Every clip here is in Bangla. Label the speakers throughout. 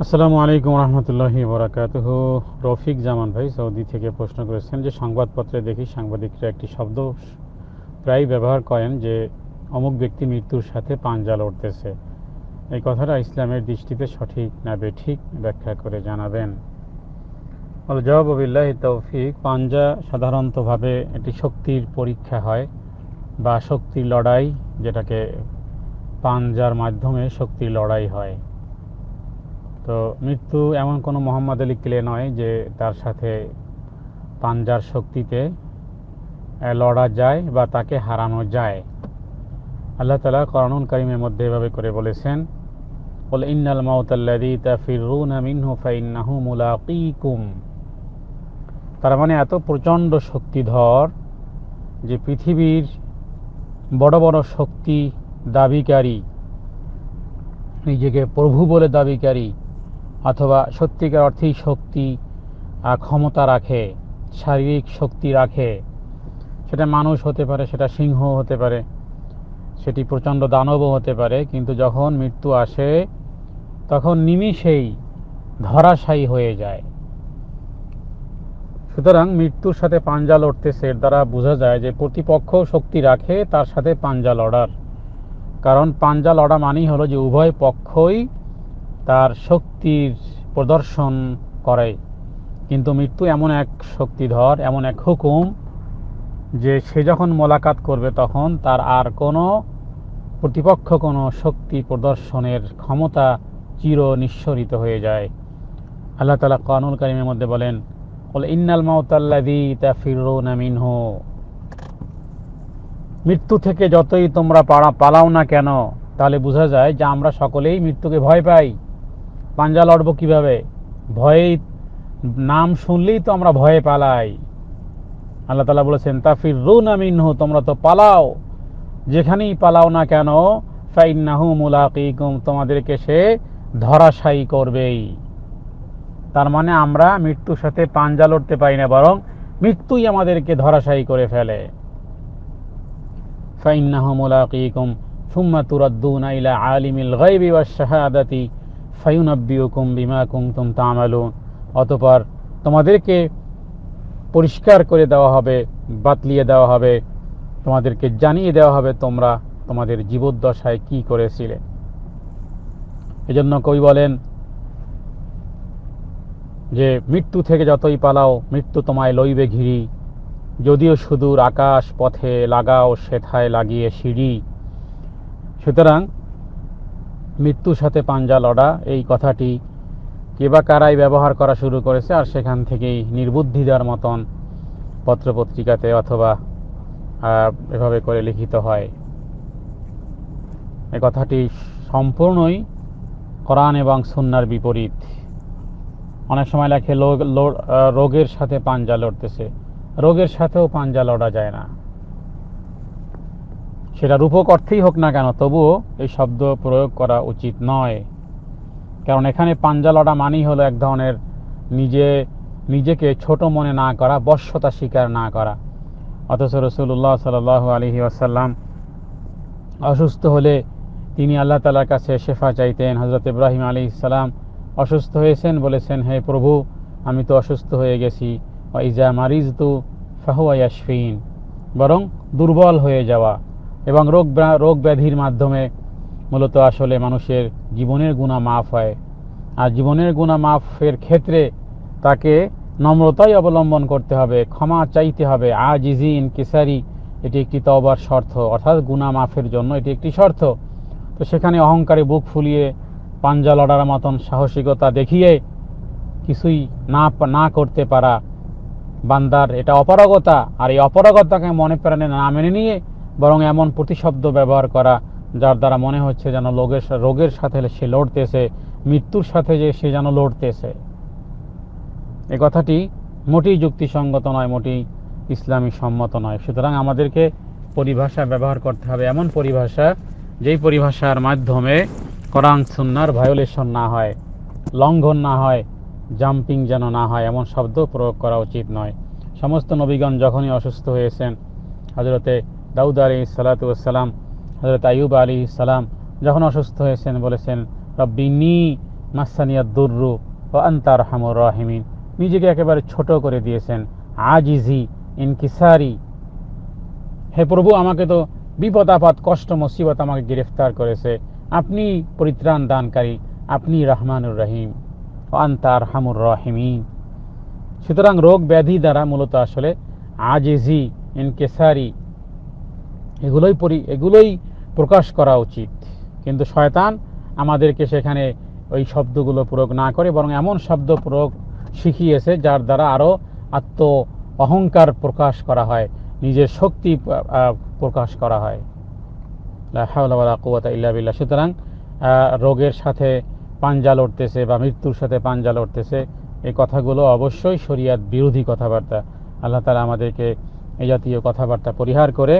Speaker 1: আসসালামু আলাইকুম রহমতুল্লাহি বরাকাত রফিক জামান ভাই সৌদি থেকে প্রশ্ন করেছেন যে সংবাদপত্রে দেখি সাংবাদিকরা একটি শব্দ প্রায় ব্যবহার করেন যে অমুক ব্যক্তি মৃত্যুর সাথে পাঞ্জা লড়তেছে এই কথাটা ইসলামের দৃষ্টিতে সঠিক না বেঠিক ব্যাখ্যা করে জানাবেন জবাবিল্লাহ তৌফিক পাঞ্জা সাধারণতভাবে একটি শক্তির পরীক্ষা হয় বা শক্তি লড়াই যেটাকে পাঞ্জার মাধ্যমে শক্তি লড়াই হয় তো মৃত্যু এমন কোনো মোহাম্মদ আলী ক্লে নয় যে তার সাথে পাঞ্জার শক্তিতে লড়া যায় বা তাকে হারানো যায় আল্লাহ তালা করণুল করিমের মধ্যে এভাবে করে বলেছেন বলে ইন্নাল মাউতাল্লাদি তাফিরুন মিনহু ফাইন্নাহু মুলাকিকুম তার মানে এত প্রচণ্ড শক্তিধর যে পৃথিবীর বড় বড় শক্তি দাবিকারী নিজেকে প্রভু বলে দাবিকারী অথবা সত্যিকার অর্থেই শক্তি ক্ষমতা রাখে শারীরিক শক্তি রাখে সেটা মানুষ হতে পারে সেটা সিংহ হতে পারে সেটি প্রচণ্ড দানবও হতে পারে কিন্তু যখন মৃত্যু আসে তখন নিমিষেই ধরাশায়ী হয়ে যায় সুতরাং মৃত্যুর সাথে পাঞ্জা লড়তেছে এর দ্বারা বোঝা যায় যে প্রতিপক্ষ শক্তি রাখে তার সাথে পাঞ্জা লড়ার কারণ পাঞ্জা লড়া মানেই হলো যে উভয় পক্ষই তার শক্তির প্রদর্শন করে কিন্তু মৃত্যু এমন এক শক্তিধর এমন এক হুকুম যে সে যখন মোলাকাত করবে তখন তার আর কোনো প্রতিপক্ষ কোনো শক্তি প্রদর্শনের ক্ষমতা চির নিঃসরিত হয়ে যায় আল্লাহ তালা কানুল কারিমের মধ্যে বলেন বলে ইন্নাল মাউতাল্লাদি তাফিরুন মিনহু মৃত্যু থেকে যতই তোমরা পালাও না কেন তাহলে বোঝা যায় যে আমরা সকলেই মৃত্যুকে ভয় পাই পাঞ্জা লড়ব কীভাবে ভয়ে নাম শুনলেই তো আমরা ভয়ে পালাই আল্লাহ তালা বলেছেন তাফির রুন আমিনহু তোমরা তো পালাও যেখানেই পালাও না কেন ফাইন্নাহু মুলাকিকুম তোমাদেরকে সে ধরাশায়ী করবেই তার মানে আমরা মৃত্যুর সাথে পাঞ্জা লড়তে পারি না বরং মৃত্যুই আমাদেরকে ধরাশায়ী করে ফেলে ফাইন্নাহু মুলাকিকুম সুম্মা তুরাদ্দুনা ইলা আলিমিল গায়বি ওয়াশ শাহাদাতি ফায়ুনাব্বিউকুম বিমা কুমতুম তামালুন অতপর তোমাদেরকে পরিষ্কার করে দেওয়া হবে বাতলিয়ে দেওয়া হবে তোমাদেরকে জানিয়ে দেওয়া হবে তোমরা তোমাদের জীবদ্দশায় কি করেছিলে এজন্য কই বলেন যে মৃত্যু থেকে যতই পালাও মৃত্যু তোমায় লইবে ঘিরি যদিও সুদূর আকাশ পথে লাগাও সেথায় লাগিয়ে সিঁড়ি সুতরাং মৃত্যুর সাথে পাঞ্জা লড়া এই কথাটি কেবা কারাই ব্যবহার করা শুরু করেছে আর সেখান থেকেই নির্বুদ্ধি দেওয়ার মতন পত্রপত্রিকাতে অথবা এভাবে করে লিখিত হয় এ কথাটি সম্পূর্ণই কোরআন এবং সুন্নার বিপরীত অনেক সময় লেখে রোগের সাথে পাঞ্জা লড়তেছে রোগের সাথেও পাঞ্জা লড়া যায় না সেটা রূপক অর্থেই হোক না কেন তবুও এই শব্দ প্রয়োগ করা উচিত নয় কারণ এখানে পাঞ্জালটা মানেই হলো এক ধরনের নিজে নিজেকে ছোট মনে না করা বর্ষতা স্বীকার না করা অথচ রসুল্লাহ সাল আলহি আসাল্লাম অসুস্থ হলে তিনি আল্লাহ তালার কাছে শেফা চাইতেন হজরত ইব্রাহিম আলী ইসাল্লাম অসুস্থ হয়েছেন বলেছেন হে প্রভু আমি তো অসুস্থ হয়ে গেছি ইজা মারিজ তু ফাহুয়া বরং দুর্বল হয়ে যাওয়া এবং রোগ রোগ ব্যাধির মাধ্যমে মূলত আসলে মানুষের জীবনের গুণা মাফ হয় আর জীবনের গুণা মাফের ক্ষেত্রে তাকে নম্রতাই অবলম্বন করতে হবে ক্ষমা চাইতে হবে ইন কেসারি এটি একটি তবার শর্ত অর্থাৎ গুণা মাফের জন্য এটি একটি শর্ত তো সেখানে অহংকারে বুক ফুলিয়ে পাঞ্জা লড়ার মতন সাহসিকতা দেখিয়ে কিছুই না না করতে পারা বান্দার এটা অপারগতা আর এই অপারগতাকে মনে প্রাণে না মেনে নিয়ে বরং এমন প্রতিশব্দ ব্যবহার করা যার দ্বারা মনে হচ্ছে যেন লোকের রোগের সাথে সে লড়তেছে মৃত্যুর সাথে যে সে যেন লড়তেছে এ কথাটি মোটেই যুক্তিসঙ্গত নয় মোটেই ইসলামী সম্মত নয় সুতরাং আমাদেরকে পরিভাষা ব্যবহার করতে হবে এমন পরিভাষা যেই পরিভাষার মাধ্যমে করাং সুন্নার ভায়োলেশন না হয় লঙ্ঘন না হয় জাম্পিং যেন না হয় এমন শব্দ প্রয়োগ করা উচিত নয় সমস্ত নবীগণ যখনই অসুস্থ হয়েছেন হজরতে দাউদ আলী সালাতাম হজরত আয়ুব আলী সালাম যখন অসুস্থ হয়েছেন বলেছেন রব্বিনি মাসানিয়া দুর্রু ও আন্তার হামুর রাহিমিন নিজেকে একেবারে ছোট করে দিয়েছেন আজিজি ইনকিসারি হে প্রভু আমাকে তো বিপদ আপাত কষ্ট মুসিবত আমাকে গ্রেফতার করেছে আপনি পরিত্রাণ দানকারী আপনি রহমানুর রহিম ও আন্তার হামুর রহিমিন সুতরাং রোগ ব্যাধি দ্বারা মূলত আসলে আজিজি ইনকেসারি এগুলোই পরি এগুলোই প্রকাশ করা উচিত কিন্তু শয়তান আমাদেরকে সেখানে ওই শব্দগুলো প্রয়োগ না করে বরং এমন শব্দ প্রয়োগ শিখিয়েছে যার দ্বারা আরও আত্ম অহংকার প্রকাশ করা হয় নিজের শক্তি প্রকাশ করা হয় ইল্লা সুতরাং রোগের সাথে পাঞ্জা লড়তেছে বা মৃত্যুর সাথে পাঞ্জা লড়তেছে এই কথাগুলো অবশ্যই শরিয়াত বিরোধী কথাবার্তা আল্লাহ তালা আমাদেরকে এই জাতীয় কথাবার্তা পরিহার করে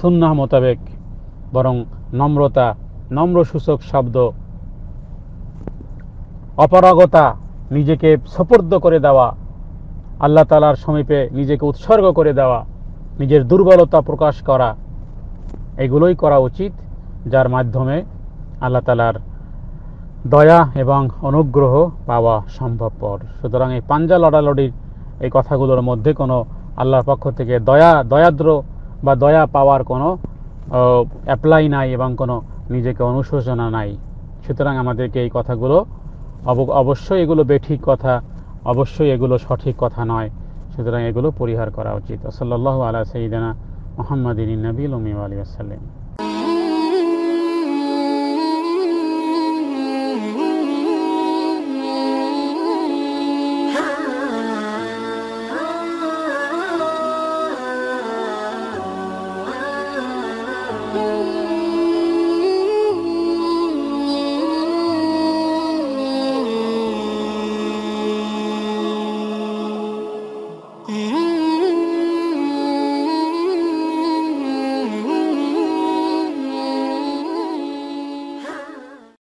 Speaker 1: সুন্নাহ মোতাবেক বরং নম্রতা নম্রসূচক শব্দ অপারগতা নিজেকে সপর্দ করে দেওয়া আল্লাহ তালার সমীপে নিজেকে উৎসর্গ করে দেওয়া নিজের দুর্বলতা প্রকাশ করা এগুলোই করা উচিত যার মাধ্যমে আল্লাহ তালার দয়া এবং অনুগ্রহ পাওয়া সম্ভবপর সুতরাং এই পাঞ্জা লড়ালড়ির এই কথাগুলোর মধ্যে কোনো আল্লাহর পক্ষ থেকে দয়া দয়াদ্র বা দয়া পাওয়ার কোনো অ্যাপ্লাই নাই এবং কোনো নিজেকে অনুশোচনা নাই সুতরাং আমাদেরকে এই কথাগুলো অবশ্যই এগুলো বেঠিক কথা অবশ্যই এগুলো সঠিক কথা নয় সুতরাং এগুলো পরিহার করা উচিত আসল্লাহ আলা সঈদানা মোহাম্মদিন নবীল উমিম আলী আসাল্লাম